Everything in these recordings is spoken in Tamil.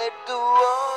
let the world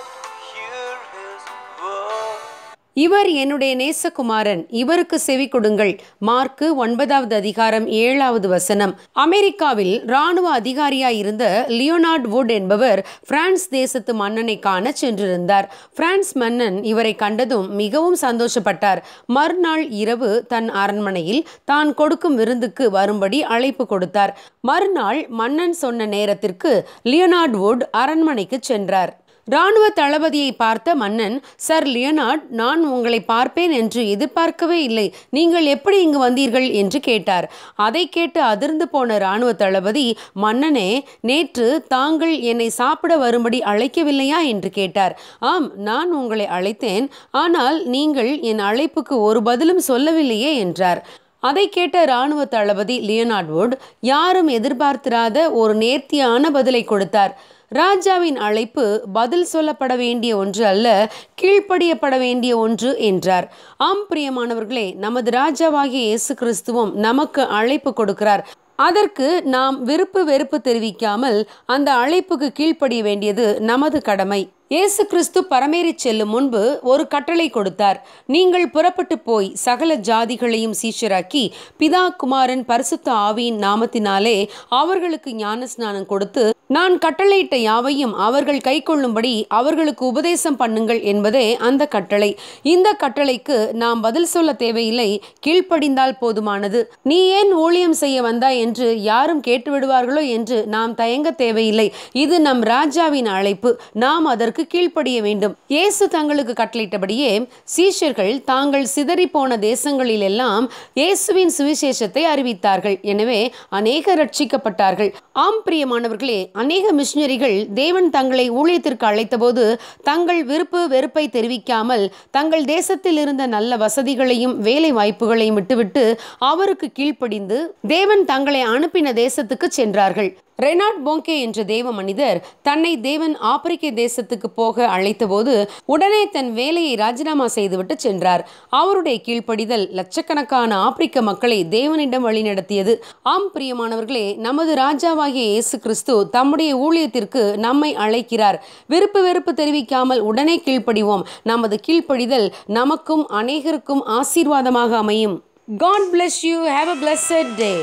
இவர் என்னுடைய நேசகுமாரன் இவருக்கு செவி கொடுங்கள் மார்க்கு ஒன்பதாவது அதிகாரம் ஏழாவது வசனம் அமெரிக்காவில் ராணுவ அதிகாரியாய் இருந்த லியோனார்ட் வுட் என்பவர் பிரான்ஸ் தேசத்து மன்னனை காண சென்றிருந்தார் பிரான்ஸ் மன்னன் இவரை கண்டதும் மிகவும் சந்தோஷப்பட்டார் மறுநாள் இரவு தன் அரண்மனையில் தான் கொடுக்கும் விருந்துக்கு வரும்படி அழைப்பு கொடுத்தார் மறுநாள் மன்னன் சொன்ன நேரத்திற்கு லியோனார்ட் வுட் அரண்மனைக்கு சென்றார் இராணுவ தளபதியை பார்த்த மன்னன் சர் லியனார்ட் நான் உங்களை பார்ப்பேன் என்று எதிர்பார்க்கவே இல்லை நீங்கள் எப்படி இங்கு வந்தீர்கள் என்று கேட்டார் அதை கேட்டு அதிர்ந்து போன இராணுவ தளபதி மன்னனே நேற்று தாங்கள் என்னை சாப்பிட வரும்படி அழைக்கவில்லையா என்று கேட்டார் ஆம் நான் உங்களை அழைத்தேன் ஆனால் நீங்கள் என் அழைப்புக்கு ஒரு பதிலும் சொல்லவில்லையே என்றார் அதை கேட்ட இராணுவ தளபதி வுட் யாரும் எதிர்பார்த்திராத ஒரு நேர்த்தியான பதிலை கொடுத்தார் ராஜாவின் அழைப்பு பதில் சொல்லப்பட வேண்டிய ஒன்று அல்ல கீழ்ப்படியப்பட வேண்டிய ஒன்று என்றார் ஆம் பிரியமானவர்களே நமது ராஜாவாகிய இயேசு கிறிஸ்துவும் நமக்கு அழைப்பு கொடுக்கிறார் அதற்கு நாம் விருப்பு வெறுப்பு தெரிவிக்காமல் அந்த அழைப்புக்கு கீழ்ப்படிய வேண்டியது நமது கடமை இயேசு கிறிஸ்து பரமேறி செல்லும் முன்பு ஒரு கட்டளை கொடுத்தார் நீங்கள் புறப்பட்டு போய் சகல ஜாதிகளையும் சீஷராக்கி பிதா குமாரன் பரிசுத்த ஆவியின் நாமத்தினாலே அவர்களுக்கு ஞான ஸ்நானம் கொடுத்து நான் கட்டளையிட்ட யாவையும் அவர்கள் கை கொள்ளும்படி அவர்களுக்கு உபதேசம் பண்ணுங்கள் என்பதே அந்த கட்டளை இந்த கட்டளைக்கு நாம் பதில் சொல்ல தேவையில்லை கீழ்ப்படிந்தால் போதுமானது நீ ஏன் ஊழியம் செய்ய வந்தாய் என்று யாரும் கேட்டுவிடுவார்களோ என்று நாம் தயங்க தேவையில்லை இது நம் ராஜாவின் அழைப்பு நாம் அதற்கு அவருக்கு கீழ்ப்படிய வேண்டும் இயேசு தங்களுக்கு கட்டளையிட்டபடியே சீஷர்கள் தாங்கள் சிதறி போன தேசங்களில் எல்லாம் இயேசுவின் சுவிசேஷத்தை அறிவித்தார்கள் எனவே அநேக ரட்சிக்கப்பட்டார்கள் ஆம் பிரியமானவர்களே அநேக மிஷினரிகள் தேவன் தங்களை ஊழியத்திற்கு அழைத்தபோது தங்கள் விருப்பு வெறுப்பை தெரிவிக்காமல் தங்கள் தேசத்தில் இருந்த நல்ல வசதிகளையும் வேலை வாய்ப்புகளையும் விட்டுவிட்டு அவருக்கு கீழ்ப்படிந்து தேவன் தங்களை அனுப்பின தேசத்துக்கு சென்றார்கள் ரெனாட் போங்கே என்ற தேவ மனிதர் தன்னை தேவன் ஆப்பிரிக்க தேசத்துக்கு போக அழைத்தபோது உடனே தன் வேலையை ராஜினாமா செய்துவிட்டு சென்றார் அவருடைய கீழ்ப்படிதல் லட்சக்கணக்கான ஆப்பிரிக்க மக்களை தேவனிடம் வழிநடத்தியது ஆம் பிரியமானவர்களே நமது ராஜாவாகிய இயேசு கிறிஸ்து தம்முடைய ஊழியத்திற்கு நம்மை அழைக்கிறார் விருப்பு வெறுப்பு தெரிவிக்காமல் உடனே கீழ்ப்படிவோம் நமது கீழ்ப்படிதல் நமக்கும் அநேகருக்கும் ஆசீர்வாதமாக அமையும் God bless you have a blessed day